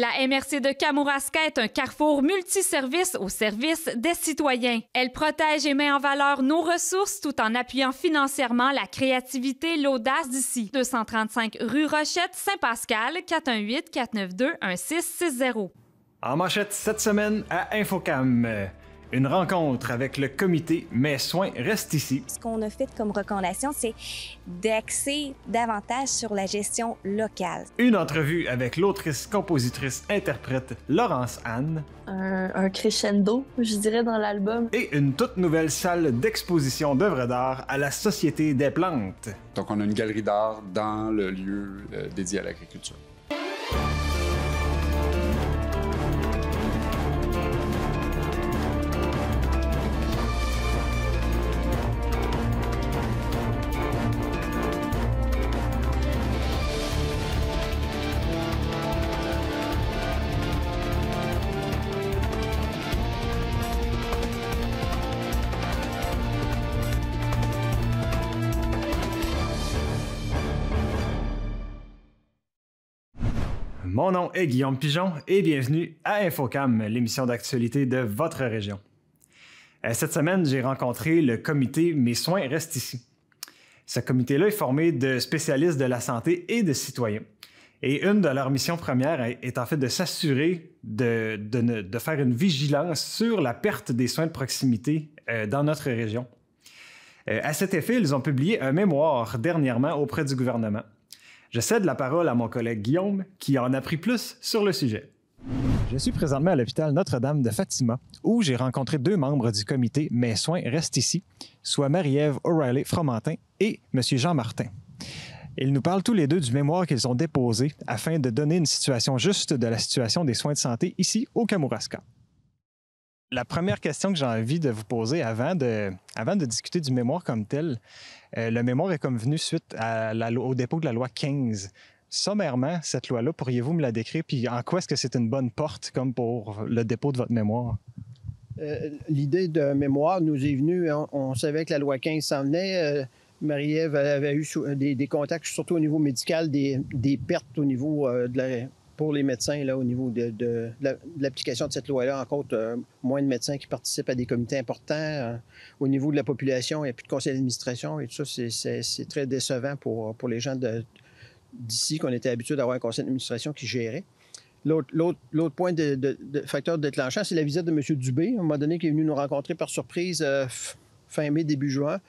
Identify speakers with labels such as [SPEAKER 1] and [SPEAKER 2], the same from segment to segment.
[SPEAKER 1] La MRC de Kamouraska est un carrefour multiservice au service des citoyens. Elle protège et met en valeur nos ressources tout en appuyant financièrement la créativité, l'audace d'ici. 235 rue Rochette, Saint-Pascal, 418 492 1660.
[SPEAKER 2] En manchette cette semaine à Infocam. Une rencontre avec le comité mais soins reste ici. Ce
[SPEAKER 1] qu'on a fait comme recommandation, c'est d'axer davantage sur la gestion locale.
[SPEAKER 2] Une entrevue avec l'autrice, compositrice, interprète Laurence Anne.
[SPEAKER 1] Un, un crescendo, je dirais, dans l'album.
[SPEAKER 2] Et une toute nouvelle salle d'exposition d'œuvres d'art à la Société des plantes.
[SPEAKER 3] Donc, on a une galerie d'art dans le lieu euh, dédié à l'agriculture.
[SPEAKER 2] Mon nom est Guillaume Pigeon et bienvenue à Infocam, l'émission d'actualité de votre région. Euh, cette semaine, j'ai rencontré le comité Mes soins restent ici. Ce comité-là est formé de spécialistes de la santé et de citoyens. Et une de leurs missions premières est en fait de s'assurer de, de faire une vigilance sur la perte des soins de proximité euh, dans notre région. Euh, à cet effet, ils ont publié un mémoire dernièrement auprès du gouvernement. Je cède la parole à mon collègue Guillaume, qui en a pris plus sur le sujet. Je suis présentement à l'hôpital Notre-Dame de Fatima, où j'ai rencontré deux membres du comité Mes soins restent ici, soit Marie-Ève O'Reilly Fromentin et M. Jean Martin. Ils nous parlent tous les deux du mémoire qu'ils ont déposé afin de donner une situation juste de la situation des soins de santé ici au Kamouraska la première question que j'ai envie de vous poser avant de, avant de discuter du mémoire comme tel, euh, le mémoire est comme venu suite au dépôt de la loi 15. Sommairement, cette loi-là, pourriez-vous me la décrire? Puis en quoi est-ce que c'est une bonne porte comme pour le dépôt de votre mémoire?
[SPEAKER 4] Euh, l'idée de mémoire nous est venue, hein. on, savait que la loi 15 s'en venait. Euh, Marie-Ève avait eu des, contacts, surtout au niveau médical, des pertes au niveau de la pour les médecins là, au niveau de, de, l'application de cette loi-là. Encore, euh, moins de médecins qui participent à des comités importants. Euh, au niveau de la population, il n'y a plus de conseil d'administration et tout ça, c'est très décevant pour, pour les gens d'ici qu'on était habitués d'avoir un conseil d'administration qui gérait. L'autre point de, de, de, facteur déclenchant, c'est la visite de M. Dubé, à un moment donné, qui est venu nous rencontrer par surprise euh, fin mai, début juin.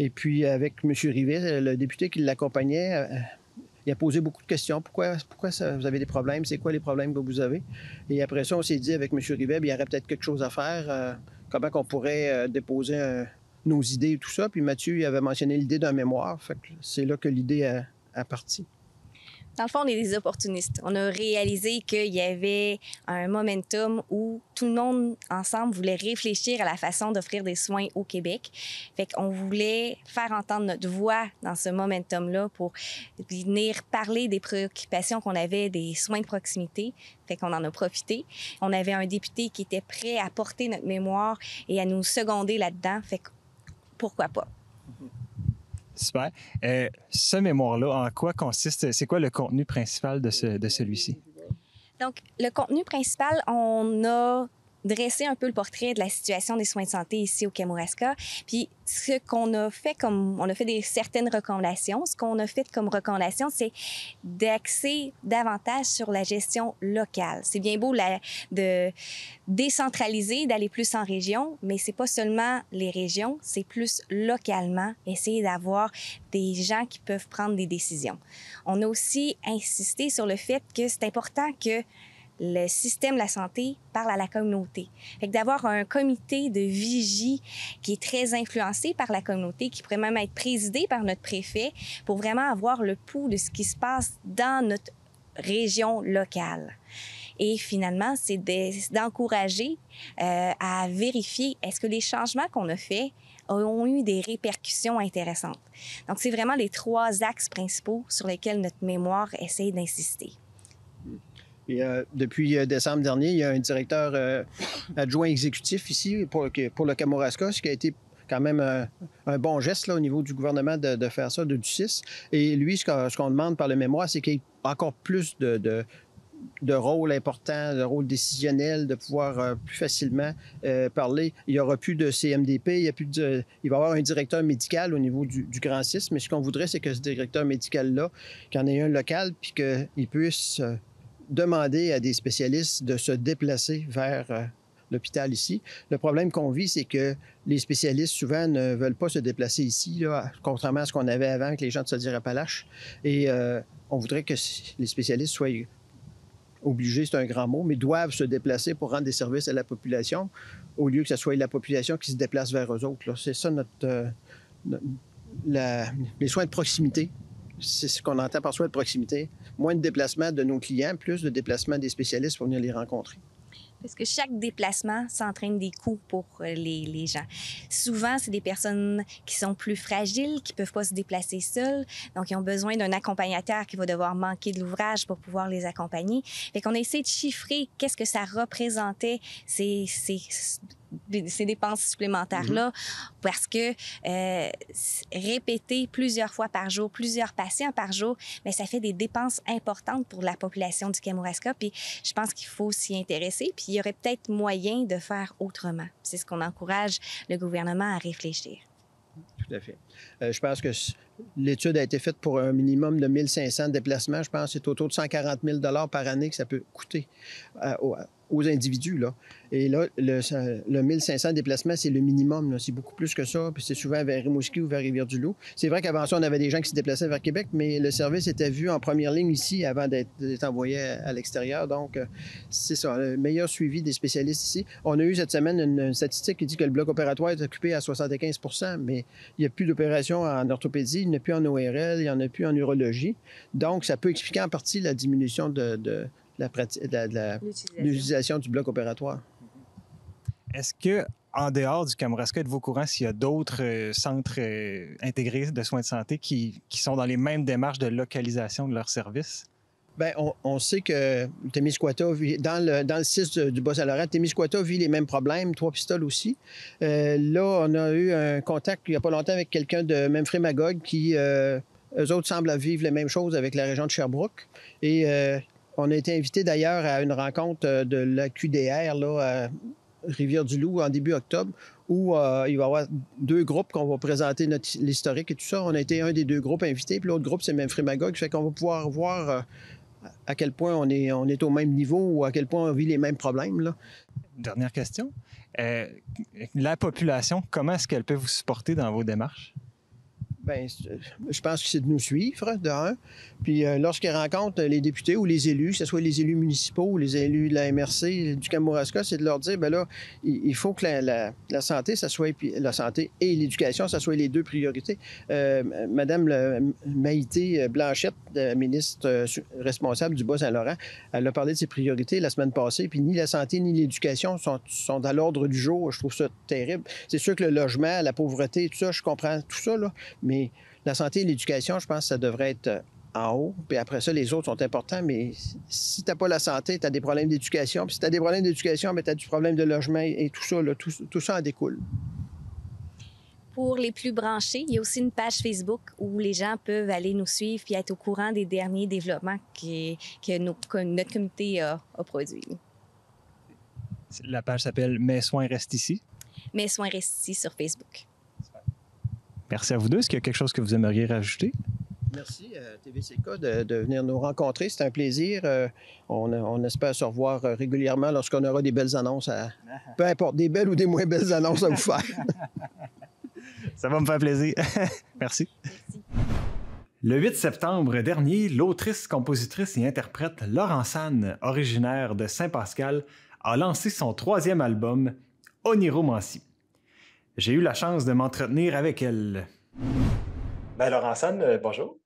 [SPEAKER 4] Et puis, avec M. Rivet, le député qui l'accompagnait, il a posé beaucoup de questions. Pourquoi, vous avez des problèmes? C'est quoi les problèmes que vous avez? Et après ça, on s'est dit avec M. Rivet, il y aurait peut-être quelque chose à faire. Euh, comment qu'on pourrait euh, déposer euh, nos idées et tout ça. Puis Mathieu, avait mentionné l'idée d'un mémoire. c'est là que l'idée a, a parti.
[SPEAKER 1] Dans le fond, on est des opportunistes. On a réalisé qu'il y avait un momentum où tout le monde ensemble voulait réfléchir à la façon d'offrir des soins au Québec. Fait qu'on voulait faire entendre notre voix dans ce momentum-là pour venir parler des préoccupations qu'on avait des soins de proximité. Fait qu'on en a profité. On avait un député qui était prêt à porter notre mémoire et à nous seconder là-dedans. Fait que pourquoi pas? Mm-hmm.
[SPEAKER 2] Super. Euh, ce mémoire-là, en quoi consiste, c'est quoi le contenu principal de, ce, de celui-ci?
[SPEAKER 1] Donc, le contenu principal, on a dresser un peu le portrait de la situation des soins de santé ici au Kamouraska. Puis ce qu'on a fait comme on a fait des certaines recommandations, ce qu'on a fait comme recommandation, c'est d'axer davantage sur la gestion locale. C'est bien beau de décentraliser, d'aller plus en région, mais c'est pas seulement les régions, c'est plus localement essayer d'avoir des gens qui peuvent prendre des décisions. On a aussi insisté sur le fait que c'est important que le système de la santé parle à la communauté. Fait d'avoir un comité de vigie qui est très influencé par la communauté, qui pourrait même être présidé par notre préfet pour vraiment avoir le pouls de ce qui se passe dans notre région locale. Et finalement, c'est d'encourager euh, à vérifier est-ce que les changements qu'on a faits ont eu des répercussions intéressantes. Donc, c'est vraiment les trois axes principaux sur lesquels notre mémoire essaie d'insister.
[SPEAKER 4] Euh, depuis euh, décembre dernier, il y a un directeur euh, adjoint exécutif ici pour, pour le Kamouraska, ce qui a été quand même un, bon geste là, au niveau du gouvernement de, faire ça, de, du 6. Et lui, ce qu'on, demande par le mémoire, c'est qu'il y ait encore plus de, de, de rôle important, de rôle décisionnel, de pouvoir plus facilement parler. Il n'y aura plus de CMDP, il, y a plus de, il va y avoir un directeur médical au niveau du, du Grand 6, mais ce qu'on voudrait, c'est que ce directeur médical-là, qu'il en ait un local, puis qu'il puisse demander à des spécialistes de se déplacer vers euh, l'hôpital ici. Le problème qu'on vit, c'est que les spécialistes, souvent, ne veulent pas se déplacer ici, là, contrairement à ce qu'on avait avant que les gens de pas appalaches Et euh, on voudrait que les spécialistes soient obligés, c'est un grand mot, mais doivent se déplacer pour rendre des services à la population, au lieu que ce soit la population qui se déplace vers eux autres. C'est ça notre... Euh, les soins de proximité c'est ce qu'on entend par soi de proximité. Moins de déplacements de nos clients, plus de déplacements des spécialistes pour venir les rencontrer.
[SPEAKER 1] Parce que chaque déplacement s'entraîne des coûts pour euh, les, gens. Souvent, c'est des personnes qui sont plus fragiles, qui peuvent pas se déplacer seules, donc ils ont besoin d'un accompagnateur qui va devoir manquer de l'ouvrage pour pouvoir les accompagner. Fait qu'on a essayé de chiffrer qu'est-ce que ça représentait, ces ces dépenses supplémentaires-là, mhm. parce que euh, répéter plusieurs fois par jour, plusieurs patients par jour, mais ça fait des dépenses importantes pour la population du Kamouraska. Puis je pense qu'il faut s'y intéresser, puis il y aurait peut-être moyen de faire autrement. C'est ce qu'on encourage le gouvernement à réfléchir.
[SPEAKER 4] Tout à fait. Euh, je pense que l'étude a été faite pour un minimum de 1500 déplacements. Je pense que c'est autour de 140 000 par année que ça peut coûter euh, aux individus. Là. Et là, le, 1500 déplacements, c'est le minimum. C'est beaucoup plus que ça. Puis c'est souvent vers Rimouski ou vers Rivière-du-Loup. C'est vrai qu'avant ça, on avait des gens qui se déplaçaient vers Québec, mais le service était vu en première ligne ici avant d'être envoyé à, l'extérieur. Donc, euh, c'est ça, le meilleur suivi des spécialistes ici. On a eu cette semaine une, statistique qui dit que le bloc opératoire est occupé à 75 mais il n'y a plus d'opérations en orthopédie, il n'y en a plus en ORL, il n'y en a plus en urologie. Donc, ça peut expliquer en partie la diminution de l'utilisation du bloc opératoire. Mm-hmm. Est-ce que en dehors du
[SPEAKER 2] Kamouraska, êtes-vous au courant s'il y a d'autres euh, centres euh, intégrés de soins de santé qui, qui, sont dans les mêmes démarches de localisation de leurs services?
[SPEAKER 4] Bien, on, on sait que Témiscouata dans le, dans le 6 du Bas-Saint-Laurent, Témiscouata vit les mêmes problèmes, Trois Pistoles aussi. Euh, là, on a eu un contact il n'y a pas longtemps avec quelqu'un de même Magog qui, eux autres, semblent vivre les mêmes choses avec la région de Sherbrooke. Et on a été invité d'ailleurs à une rencontre euh, de la QDR à Rivière-du-Loup en début octobre où euh, il va y avoir deux groupes qu'on va présenter notre, l'historique et tout ça. On a été un des deux groupes invités, puis l'autre groupe, c'est même Frémagogue. Fait qu'on va pouvoir voir euh, à quel point on est, on est au même niveau ou à quel point on vit les mêmes problèmes. Là. Dernière question. la population, comment est-ce qu'elle peut vous supporter
[SPEAKER 2] dans vos démarches?
[SPEAKER 4] Bien, euh, je pense que c'est de nous suivre, de un. Puis euh, lorsqu'ils rencontrent les députés ou les élus, que ce soit les élus municipaux ou les élus de la MRC, du Kamouraska, c'est de leur dire, ben là, il, faut que la, la, santé, ça soit la santé et l'éducation, ça soit les deux priorités. Euh, Madame le, Maïté Blanchette, ministre responsable du Bas-Saint-Laurent, elle a parlé de ses priorités la semaine passée, puis ni la santé ni l'éducation sont, sont à l'ordre du jour. Je trouve ça terrible. C'est sûr que le logement, la pauvreté, tout ça, je comprends tout ça, là, mais mais la santé et l'éducation, je pense que ça devrait être euh, en haut. Puis après ça, les autres sont importants, mais si tu n'as pas la santé, tu as des problèmes d'éducation. Puis si tu as des problèmes d'éducation, ben, tu as du problème de logement et tout ça, tout, ça en découle.
[SPEAKER 1] Pour les plus branchés, il y a aussi une page Facebook où les gens peuvent aller nous suivre et être au courant des derniers développements que, que, notre comité a, a produits.
[SPEAKER 2] La page s'appelle Mes soins restent ici.
[SPEAKER 1] Mes soins restent ici sur Facebook.
[SPEAKER 2] Merci à vous deux. Est-ce qu'il y a quelque chose que vous aimeriez rajouter?
[SPEAKER 4] Merci euh, TVCK de, venir nous rencontrer. C'est un plaisir. Euh, on, espère se revoir euh, régulièrement lorsqu'on aura des belles annonces à. Peu importe, des belles ou des moins belles annonces à vous faire. Ça va me faire plaisir. Merci. Le
[SPEAKER 2] 8 septembre dernier, l'autrice, compositrice et interprète Laurence Anne, originaire de Saint-Pascal, a lancé son troisième album, Oniromancie j'ai eu la chance de m'entretenir avec elle. Ben, Anne, euh, bonjour.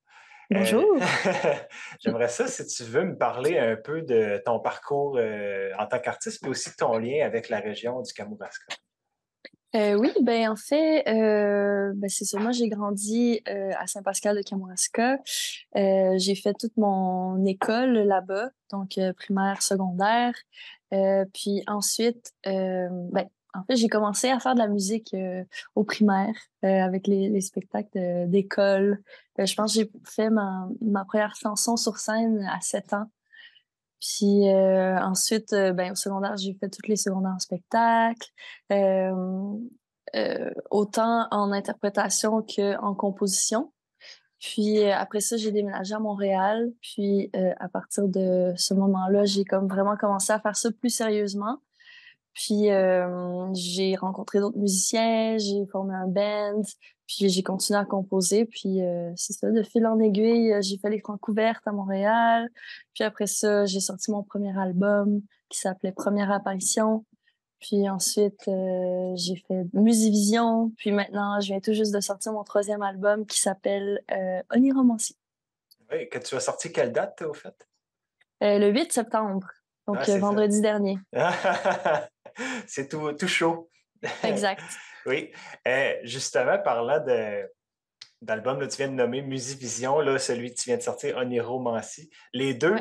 [SPEAKER 2] Euh, bonjour. J'aimerais ça, si tu veux me parler un peu de ton parcours euh, en tant qu'artiste, mais aussi ton lien avec la région du Kamouraska.
[SPEAKER 5] oui, ben en fait, ben, c'est sûr, Moi, j'ai grandi à Saint-Pascal de Kamouraska. j'ai fait toute mon école là-bas, donc primaire, secondaire. puis ensuite, ben, en fait, j'ai commencé à faire de la musique euh, au primaire euh, avec les, spectacles d'école. Euh, je pense que j'ai fait ma, ma, première chanson sur scène à 7 ans. Puis ensuite, ben, au secondaire, j'ai fait toutes les secondaires en spectacle, autant en interprétation qu'en composition. Puis après ça, j'ai déménagé à Montréal. Puis à partir de ce moment-là, j'ai comme vraiment commencé à faire ça plus sérieusement. Puis euh, j'ai rencontré d'autres musiciens, j'ai formé un band, puis j'ai continué à composer. Puis euh, c'est ça, de fil en aiguille, euh, j'ai fait les Francouvertes à Montréal. Puis après ça, j'ai sorti mon premier album qui s'appelait Première Apparition. Puis ensuite, j'ai fait Musivision. Puis maintenant, je viens tout juste de sortir mon troisième album qui s'appelle Oniromancie.
[SPEAKER 2] Oui, que tu as sorti quelle date, au fait?
[SPEAKER 5] le 8 septembre. Ah, donc euh, vendredi dernier.
[SPEAKER 2] c'est tout, chaud. Exact. oui. et euh, justement, parlant de, que tu viens de nommer Musivision, là, celui que tu viens de sortir, Oniromancy, Les deux,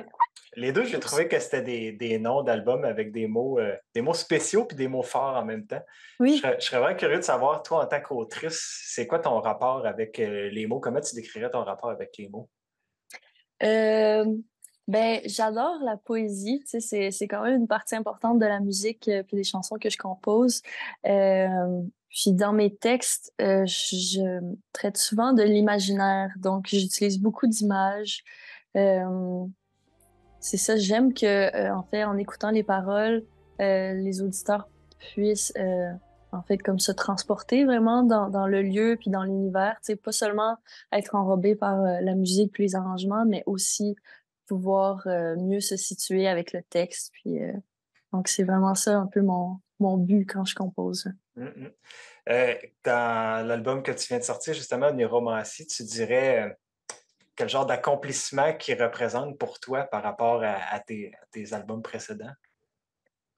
[SPEAKER 2] les deux j'ai trouvé que c'était des, noms d'albums avec des mots, euh, des mots spéciaux puis des mots forts en même temps. Oui. Je, serais, vraiment curieux de savoir, toi, en tant qu'autrice, c'est quoi ton rapport avec les mots? Comment tu décrirais ton rapport avec les mots?
[SPEAKER 5] Euh, ben, j'adore la poésie, tu sais, c'est quand même une partie importante de la musique euh, puis des chansons que je compose. Euh, puis dans mes textes, euh, je, traite souvent de l'imaginaire, donc j'utilise beaucoup d'images. Euh, c'est ça, j'aime que, en fait, en écoutant les paroles, les auditeurs puissent, en fait, comme se transporter vraiment dans, dans le lieu puis dans l'univers, tu sais, pas seulement être enrobé par la musique puis les arrangements, mais aussi pouvoir euh, mieux se situer avec le texte. Puis, euh, donc, c'est vraiment ça un peu mon, but quand je compose. Mm, mm.
[SPEAKER 2] Euh, dans l'album que tu viens de sortir, justement, Neuromancie, tu dirais quel genre d'accomplissement qui représente pour toi par rapport à tes, albums précédents?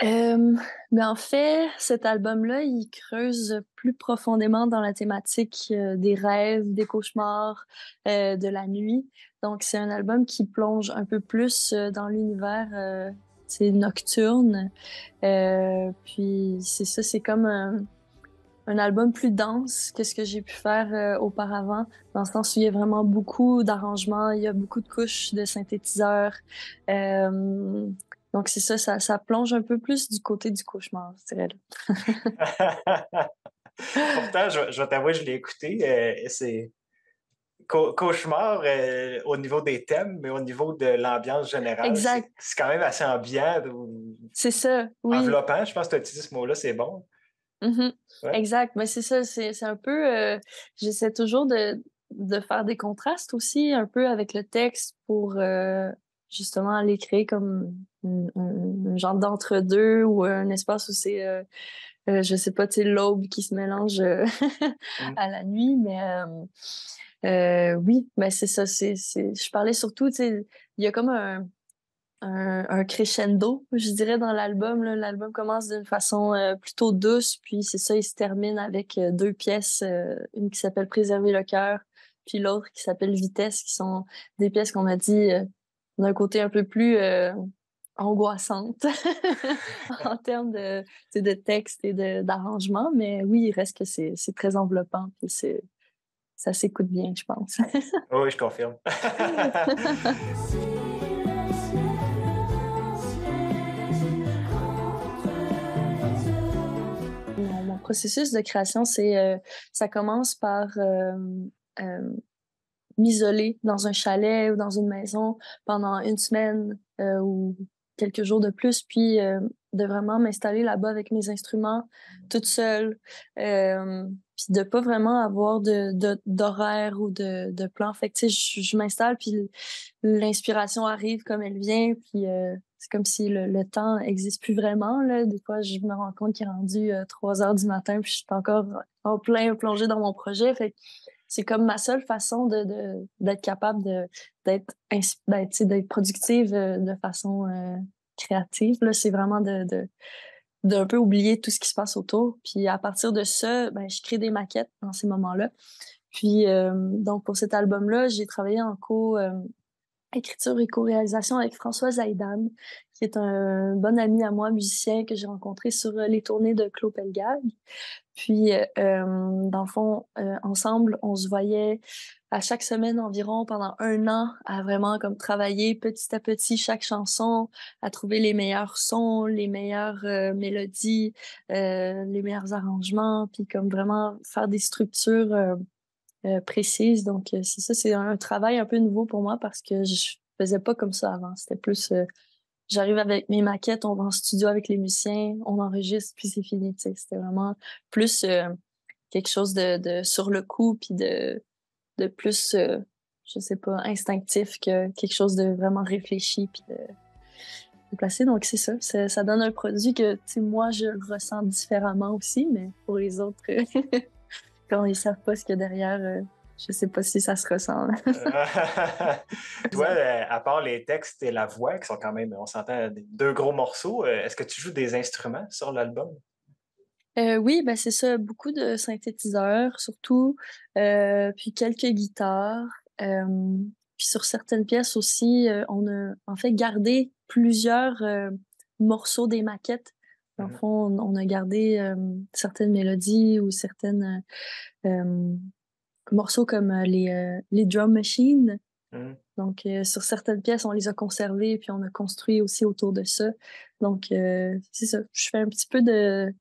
[SPEAKER 5] mais ben, en fait, cet album-là, il creuse plus profondément dans la thématique des rêves, des cauchemars, de la nuit. Donc, c'est un album qui plonge un peu plus dans l'univers nocturne. puis, c'est ça, c'est comme un, album plus dense que ce que j'ai pu faire auparavant, dans le sens où il y a vraiment beaucoup d'arrangements, il y a beaucoup de couches de synthétiseurs donc, c'est ça, ça, plonge un peu plus du côté du cauchemar, je dirais.
[SPEAKER 2] Pourtant, je, je vais t'avouer, je l'ai écouté. Euh, c'est cauchemar euh, au niveau des thèmes, mais au niveau de l'ambiance générale. Exact. C'est quand même assez ambiant.
[SPEAKER 5] C'est ça, Enveloppant,
[SPEAKER 2] je pense que tu as utilisé ce mot-là, c'est bon.
[SPEAKER 5] Mm-hmm. Exact, mais c'est ça, c'est un peu... Euh, j'essaie toujours de, faire des contrastes aussi, un peu avec le texte pour justement aller créer comme un, genre d'entre-deux ou un espace où c'est, euh, euh, je sais pas, tu l'aube qui se mélange euh, mm. à la nuit, mais oui, mais ben, c'est ça, c'est, je parlais surtout, il y a comme un, un, crescendo, je dirais, dans l'album. L'album commence d'une façon plutôt douce, puis c'est ça, il se termine avec deux pièces, une qui s'appelle Préserver le cœur, puis l'autre qui s'appelle Vitesse, qui sont des pièces qu'on m'a dit d'un côté un peu plus euh, angoissante en termes de, texte et d'arrangement, mais oui, il reste que c'est très enveloppant, puis ça s'écoute bien, je pense.
[SPEAKER 2] oui, je confirme.
[SPEAKER 5] mon, processus de création, c'est euh, ça commence par euh, m'isoler dans un chalet ou dans une maison pendant une semaine euh, ou quelques jours de plus, puis euh, de vraiment m'installer là-bas avec mes instruments toute seule, euh, puis de pas vraiment avoir d'horaire de, ou de, de, plan. Fait que, je, je m'installe, puis l'inspiration arrive comme elle vient, puis c'est comme si le, temps n'existe plus vraiment. Là. Des fois, je me rends compte qu'il est rendu 3 heures du matin, puis je suis encore en plein plongé dans mon projet. Fait c'est comme ma seule façon de, d'être capable de d'être ben, d'être, productive euh, de façon euh, créative là c'est vraiment de, d'un peu oublier tout ce qui se passe autour puis à partir de ça ben, je crée des maquettes dans ces moments là puis euh, donc pour cet album là j'ai travaillé en co écriture et co-réalisation avec Françoise Aidan, qui est un bon ami à moi, musicien, que j'ai rencontré sur euh, les tournées de Claude Pelgag. Puis, euh, euh dans le fond, euh, ensemble, on se voyait à chaque semaine environ pendant un an à vraiment comme travailler petit à petit chaque chanson, à trouver les meilleurs sons, les meilleures euh, mélodies, les meilleurs arrangements, puis comme vraiment faire des structures euh, précise. Donc, euh, c'est ça, c'est un travail un peu nouveau pour moi parce que je faisais pas comme ça avant. C'était plus, euh, j'arrive avec mes maquettes, on va en studio avec les musiciens, on enregistre, puis c'est fini. C'était vraiment plus quelque chose de, sur le coup, puis de, de plus, je sais pas, instinctif que quelque chose de vraiment réfléchi, puis de, placé. Donc, c'est ça, ça, donne un produit que, tu sais, moi, je ressens différemment aussi, mais pour les autres... quand ils savent pas ce qu'il y a derrière, Je euh, je sais pas si ça se ressemble.
[SPEAKER 2] Toi, euh, à part les textes et la voix, qui sont quand même, on s'entend, deux gros morceaux, euh, est-ce que tu joues des instruments sur l'album?
[SPEAKER 5] oui, ben c'est ça, beaucoup de synthétiseurs surtout, puis quelques guitares. puis sur certaines pièces aussi, on a en fait gardé plusieurs morceaux des maquettes dans fond, on, a gardé certaines mélodies ou certains euh, morceaux comme euh, les, euh, les drum machines. Mmh. Donc, sur certaines pièces, on les a conservées, puis on a construit aussi autour de ça. Donc, c'est ça. Je fais un petit peu de,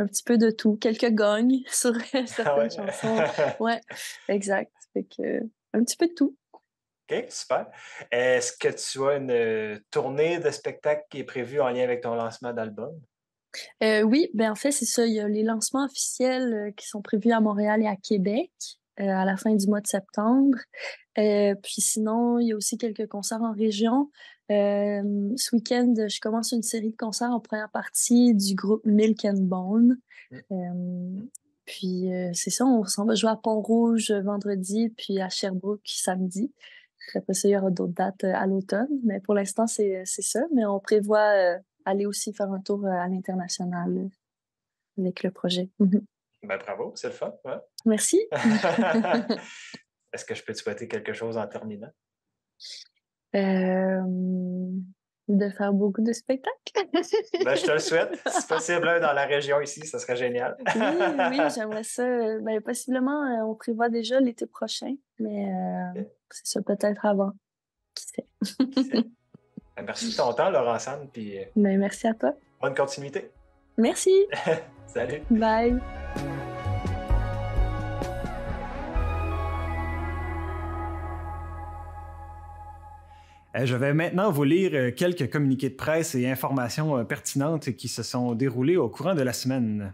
[SPEAKER 5] un petit peu de tout. Quelques gongs sur ah certaines chansons. Ouais, exact. Fait que, un petit peu de tout.
[SPEAKER 2] OK, super. Est-ce que tu as une tournée de spectacle qui est prévue en lien avec ton lancement d'album?
[SPEAKER 5] Euh, oui, ben en fait, c'est ça. Il y a les lancements officiels euh, qui sont prévus à Montréal et à Québec euh, à la fin du mois de septembre. puis sinon, il y a aussi quelques concerts en région. ce week-end, je commence une série de concerts en première partie du groupe Milk and Bone. Mm. puis c'est ça, on s'en va jouer à Pont-Rouge vendredi, puis à Sherbrooke samedi. Après ça, il y aura d'autres dates à l'automne. Mais pour l'instant, c'est ça. Mais on prévoit aller aussi faire un tour euh, à l'international euh, avec le projet. Ben, bravo, c'est le fun. Merci.
[SPEAKER 2] Est-ce que je peux te souhaiter quelque chose en terminant?
[SPEAKER 5] Euh, de faire beaucoup de spectacles. Ben,
[SPEAKER 2] je te le souhaite. Si possible, dans la région ici, ça serait génial. oui, oui,
[SPEAKER 5] j'aimerais ça. Ben, possiblement, on prévoit déjà l'été prochain, mais c'est ça peut-être avant. Qui sait?
[SPEAKER 2] Ben, merci de ton temps, Laurent euh,
[SPEAKER 5] ben, merci à toi.
[SPEAKER 2] Bonne continuité.
[SPEAKER 5] Merci. Salut. Bye.
[SPEAKER 2] Euh, je vais maintenant vous lire euh, quelques communiqués de presse et informations pertinentes qui se sont déroulées au courant de la semaine.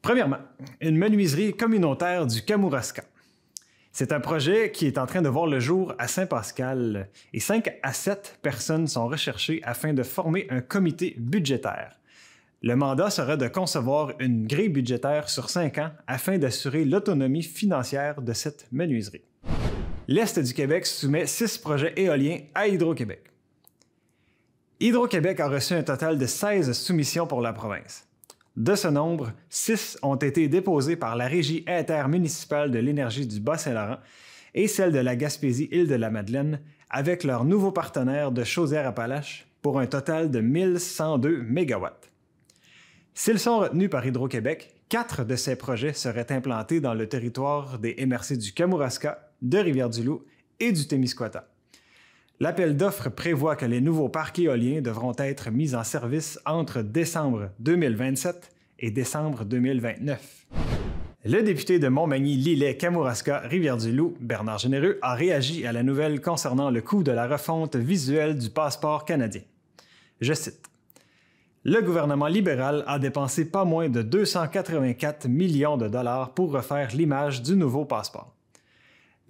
[SPEAKER 2] Premièrement, une menuiserie communautaire du Kamouraska. C'est un projet qui est en train de voir le jour à Saint-Pascal et 5 à 7 personnes sont recherchées afin de former un comité budgétaire. Le mandat sera de concevoir une grille budgétaire sur 5 ans afin d'assurer l'autonomie financière de cette menuiserie. L'Est du Québec soumet 6 projets éoliens à Hydro-Québec. Hydro-Québec a reçu un total de 16 soumissions pour la province. De ce nombre, six ont été déposés par la Régie intermunicipale de l'énergie du Bas-Saint-Laurent et celle de la Gaspésie-Île-de-la-Madeleine avec leur nouveau partenaire de Chaudière-Appalaches pour un total de 1102 MW. S'ils sont retenus par Hydro-Québec, quatre de ces projets seraient implantés dans le territoire des MRC du Kamouraska, de Rivière-du-Loup et du Témiscouata. L'appel d'offres prévoit que les nouveaux parcs éoliens devront être mis en service entre décembre 2027 et décembre 2029. Le député de Montmagny, Lillet, Kamouraska, Rivière-du-Loup, Bernard Généreux, a réagi à la nouvelle concernant le coût de la refonte visuelle du passeport canadien. Je cite. Le gouvernement libéral a dépensé pas moins de 284 millions de dollars pour refaire l'image du nouveau passeport.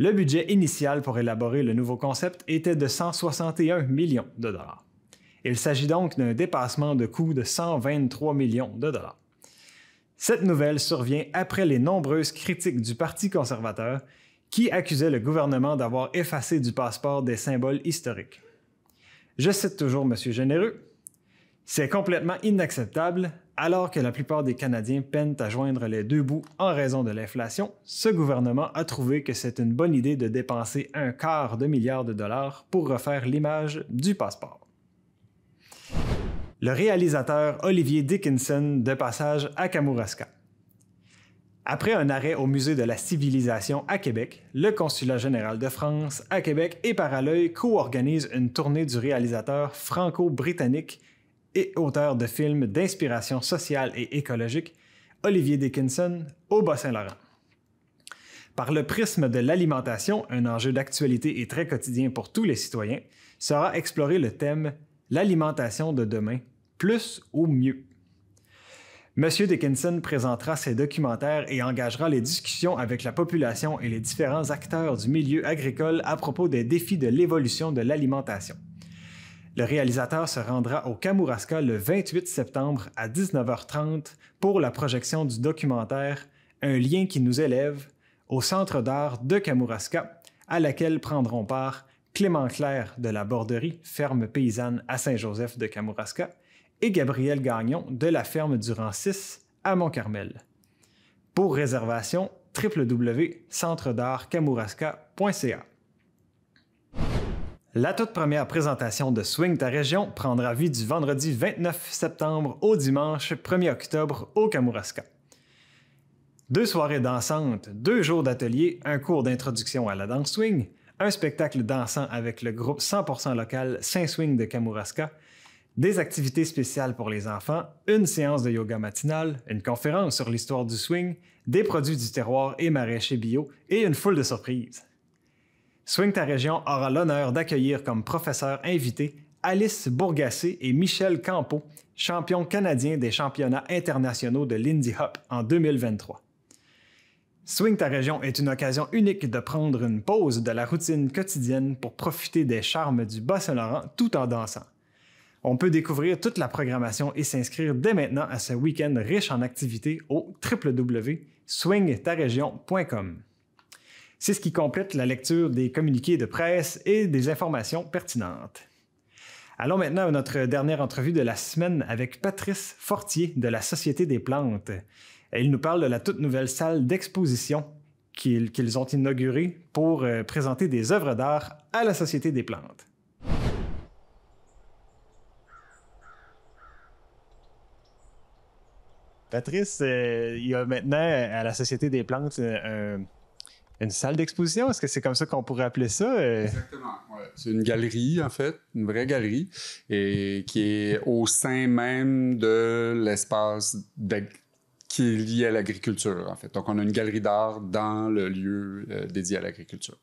[SPEAKER 2] Le budget initial pour élaborer le nouveau concept était de 161 millions de dollars. Il s'agit donc d'un dépassement de coût de 123 millions de dollars. Cette nouvelle survient après les nombreuses critiques du Parti conservateur qui accusait le gouvernement d'avoir effacé du passeport des symboles historiques. Je cite toujours M. Généreux. C'est complètement inacceptable, alors que la plupart des Canadiens peinent à joindre les deux bouts en raison de l'inflation, ce gouvernement a trouvé que c'est une bonne idée de dépenser un quart de milliard de dollars pour refaire l'image du passeport. Le réalisateur Olivier Dickinson de passage à Kamouraska. Après un arrêt au Musée de la Civilisation à Québec, le Consulat général de France à Québec et par co-organise une tournée du réalisateur franco-britannique auteur de films d'inspiration sociale et écologique, Olivier Dickinson au Bas-Saint-Laurent. Par le prisme de l'alimentation, un enjeu d'actualité et très quotidien pour tous les citoyens, sera exploré le thème L'alimentation de demain, plus ou mieux. Monsieur Dickinson présentera ses documentaires et engagera les discussions avec la population et les différents acteurs du milieu agricole à propos des défis de l'évolution de l'alimentation. Le réalisateur se rendra au Kamouraska le 28 septembre à 19h30 pour la projection du documentaire Un lien qui nous élève au Centre d'art de Kamouraska, à laquelle prendront part Clément Claire de la Borderie, ferme paysanne à Saint-Joseph de Kamouraska, et Gabriel Gagnon de la ferme Durand 6 à Montcarmel. Pour réservation, www.centredartkamouraska.ca. La toute première présentation de Swing ta région prendra vie du vendredi 29 septembre au dimanche 1er octobre au Kamouraska. Deux soirées dansantes, deux jours d'atelier, un cours d'introduction à la danse swing, un spectacle dansant avec le groupe 100% local Saint-Swing de Kamouraska, des activités spéciales pour les enfants, une séance de yoga matinale, une conférence sur l'histoire du swing, des produits du terroir et maraîchers bio et une foule de surprises. Swing ta région aura l'honneur d'accueillir comme professeurs invités Alice Bourgassé et Michel Campo, champions canadiens des championnats internationaux de l'Indie Hop en 2023. Swing ta région est une occasion unique de prendre une pause de la routine quotidienne pour profiter des charmes du Bas-Saint-Laurent tout en dansant. On peut découvrir toute la programmation et s'inscrire dès maintenant à ce week-end riche en activités au www.swingtaregion.com. C'est ce qui complète la lecture des communiqués de presse et des informations pertinentes. Allons maintenant à notre dernière entrevue de la semaine avec Patrice Fortier de la Société des plantes. Il nous parle de la toute nouvelle salle d'exposition qu'ils ont inaugurée pour euh, présenter des œuvres d'art à la Société des plantes. Patrice, euh, il y a maintenant à la Société des plantes euh, un une salle d'exposition? Est-ce que c'est comme ça qu'on pourrait appeler ça? Euh?
[SPEAKER 3] Exactement. Ouais. C'est une galerie, en fait, une vraie galerie, et qui est au sein même de l'espace qui est lié à l'agriculture, en fait. Donc, on a une galerie d'art dans le lieu euh, dédié à l'agriculture.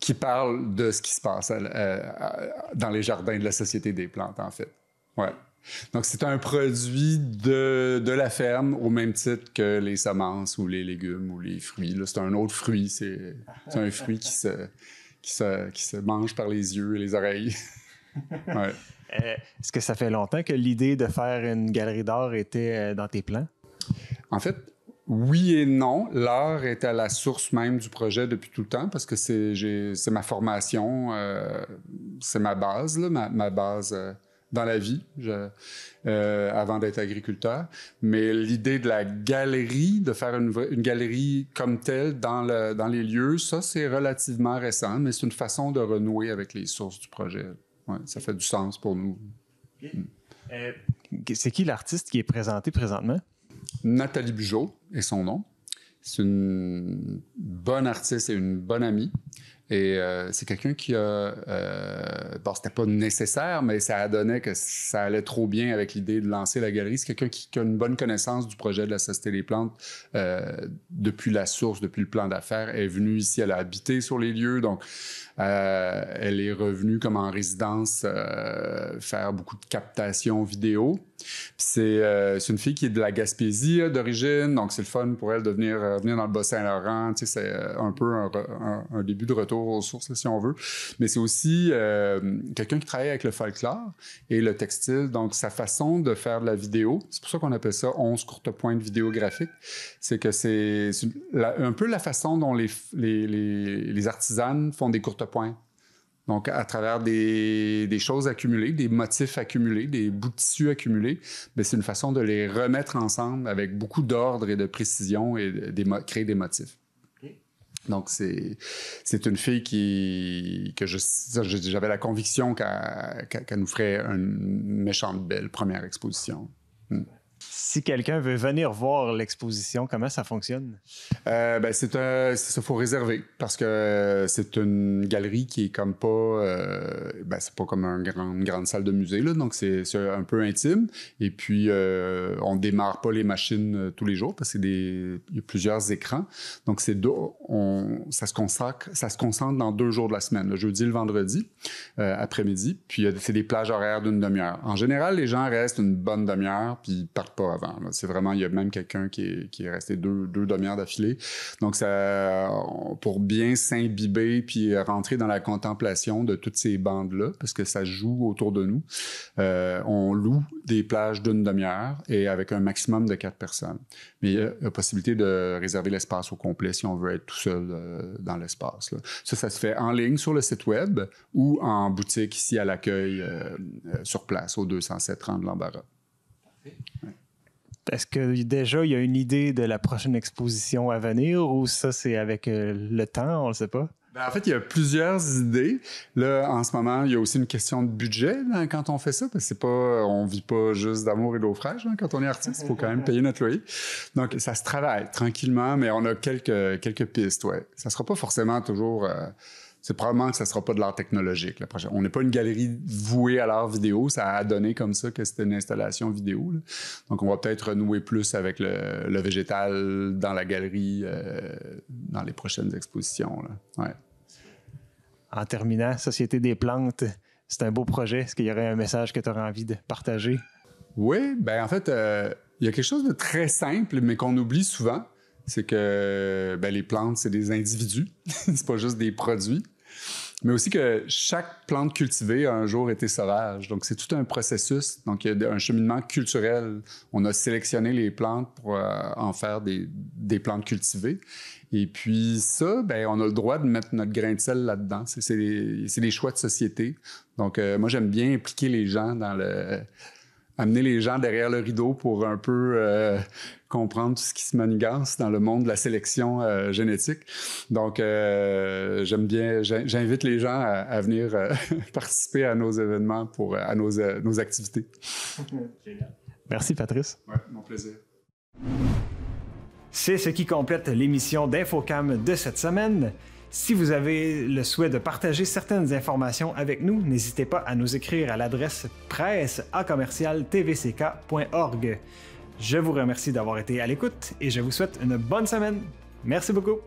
[SPEAKER 3] Qui parle de ce qui se passe euh, dans les jardins de la Société des plantes, en fait. Ouais. Donc, c'est un produit de, de, la ferme au même titre que les semences ou les légumes ou les fruits. C'est un autre fruit. C'est un fruit qui se, qui, se, qui se mange par les yeux et les oreilles. ouais. Euh, est-ce que ça fait longtemps que l'idée de faire une galerie d'art était euh, dans tes plans? En fait, oui et non. L'art est à la source même du projet depuis tout le temps parce que c'est ma formation, euh, c'est ma base, ma, base dans la vie euh, avant d'être agriculteur. Mais l'idée de la galerie, de faire une, galerie comme telle dans, les lieux, ça, c'est relativement récent, mais c'est une façon de renouer avec les sources du projet. ça fait du sens pour nous. Hmm. Euh, c'est qui l'artiste qui est présenté présentement? Nathalie Bugeaud est son nom. C'est une bonne artiste et une bonne amie. Et euh, c'est quelqu'un qui a. Euh, bon, c'était pas nécessaire, mais ça a donné que ça allait trop bien avec l'idée de lancer la galerie. C'est quelqu'un qui, a une bonne connaissance du projet de la Société des plantes euh, depuis la source, depuis le plan d'affaires. est venue ici, elle a habité sur les lieux, donc euh, elle est revenue comme en résidence faire beaucoup de captations vidéo. Euh, c'est une fille qui est de la Gaspésie euh, d'origine, donc c'est le fun pour elle de venir, euh, venir dans le Bas-Saint-Laurent. C'est un peu un, début de retour aux sources, si on veut. Mais c'est aussi quelqu'un qui travaille avec le folklore et le textile, donc sa façon de faire de la vidéo. C'est pour ça qu'on appelle ça 11 courtes pointes vidéographiques. C'est que c'est un peu la façon dont les, les, artisanes font des courtes pointes donc, à travers des, choses accumulées, des motifs accumulés, des bouts de tissu accumulés, ben, c'est une façon de les remettre ensemble avec beaucoup d'ordre et de précision et de, créer des motifs. Donc, c'est une fille qui, que j'avais la conviction qu'elle nous ferait une méchante belle première exposition. Hmm si quelqu'un veut venir voir
[SPEAKER 2] l'exposition, comment ça fonctionne?
[SPEAKER 3] Euh, ben, c'est un, ça, faut réserver parce que euh, c'est une galerie qui est comme pas, euh, ben, c'est pas comme un une grande salle de musée là, donc c'est un peu intime. Et puis euh, on démarre pas les machines euh, tous les jours parce qu'il y a plusieurs écrans, donc c'est ça se consacre, ça se concentre dans deux jours de la semaine, le jeudi, et le vendredi après-midi. Puis c'est des plages horaires d'une demi-heure. En général, les gens restent une bonne demi-heure puis partent pas avant. C'est vraiment, il y a même quelqu'un qui est, resté deux, demi-heures d'affilée. Donc, ça, pour bien s'imbiber puis rentrer dans la contemplation de toutes ces bandes-là, parce que ça joue autour de nous, euh, on loue des plages d'une demi-heure et avec un maximum de quatre personnes. Mais il y a la possibilité de réserver l'espace au complet si on veut être tout seul euh, dans l'espace. Ça, ça se fait en ligne sur le site web ou en boutique ici à l'accueil euh, sur place au 207 de l'Embarras.
[SPEAKER 2] Ouais. Est-ce que déjà il y a une idée de la prochaine exposition à venir ou ça c'est avec euh, le temps, on ne le sait pas?
[SPEAKER 3] Ben, en fait, il y a plusieurs idées. Là, en ce moment, il y a aussi une question de budget ben, quand on fait ça, parce que c'est pas, on vit pas juste d'amour et d'offrage hein, quand on est artiste. Il faut quand même payer notre loyer. Donc, ça se travaille tranquillement, mais on a quelques quelques pistes. Ouais, ça sera pas forcément toujours. Euh, c'est probablement que ça sera pas de l'art technologique. On n'est pas une galerie vouée à l'art vidéo. Ça a donné comme ça que c'était une installation vidéo. Donc, on va peut-être renouer plus avec le, végétal dans la galerie euh, dans les prochaines expositions. En terminant, Société des plantes, c'est un beau projet. Est-ce qu'il y aurait un message que tu aurais envie de partager? Oui, ben en fait, euh, il y a quelque chose de très simple, mais qu'on oublie souvent c'est que ben, les plantes, c'est des individus, c'est pas juste des produits mais aussi que chaque plante cultivée a un jour été sauvage. Donc, c'est tout un processus. Donc, il y a un cheminement culturel. On a sélectionné les plantes pour euh, en faire des, des, plantes cultivées. Et puis ça, ben, on a le droit de mettre notre grain de sel là-dedans. C'est des, choix de société. Donc, euh, moi, j'aime bien impliquer les gens dans le... Amener les gens derrière le rideau pour un peu... Euh, comprendre tout ce qui se manigance dans le monde de la sélection euh, génétique. Donc, euh, j'aime bien, j'invite les gens à, venir euh, participer à nos événements, pour, à nos, nos activités. Merci, Patrice. Oui, mon plaisir.
[SPEAKER 2] C'est ce qui complète l'émission d'InfoCam de cette semaine. Si vous avez le souhait de partager certaines informations avec nous, n'hésitez pas à nous écrire à l'adresse presse à commercial je vous remercie d'avoir été à l'écoute et je vous souhaite une bonne semaine. Merci beaucoup.